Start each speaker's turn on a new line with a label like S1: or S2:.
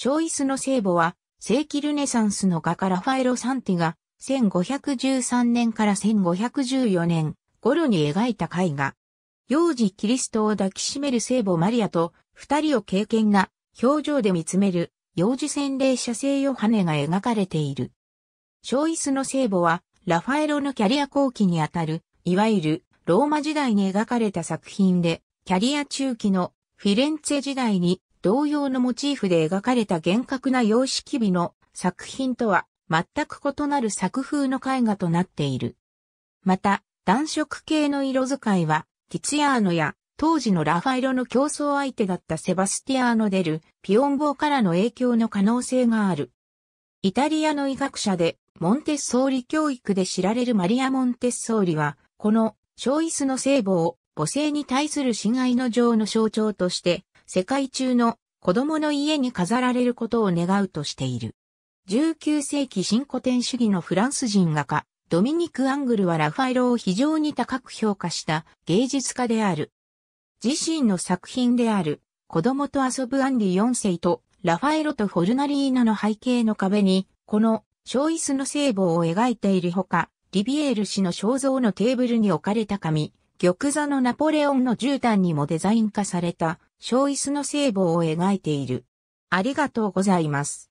S1: ショイ
S2: スの聖母は、世紀ルネサンスの画家ラファエロ・サンティが、1513年から1514年頃に描いた絵画。幼児キリストを抱きしめる聖母マリアと、二人を敬虔な表情で見つめる、幼児洗礼者聖ヨハネが描かれている。ショイスの聖母は、ラファエロのキャリア後期にあたる、いわゆるローマ時代に描かれた作品で、キャリア中期のフィレンツェ時代に同様のモチーフで描かれた厳格な様式美の作品とは全く異なる作風の絵画となっている。また、暖色系の色使いは、ティツヤーノや当時のラファイロの競争相手だったセバスティアーノ・デル、ピオンボーからの影響の可能性がある。イタリアの医学者で、モンテッソーリ教育で知られるマリア・モンテッソーリは、この、小イスの聖母を母性に対する死骸の情の象徴として世界中の子供の家に飾られることを願うとしている。19世紀新古典主義のフランス人画家、ドミニク・アングルはラファエロを非常に高く評価した芸術家である。自身の作品である、子供と遊ぶアンディ4世と、ラファエロとフォルナリーナの背景の壁に、この、小椅子の聖母を描いているほか、リビエール氏の肖像のテーブルに置かれた紙、玉座のナポレオンの絨毯にもデザイン化された小椅子の聖母を描いている。ありがとうござい
S1: ます。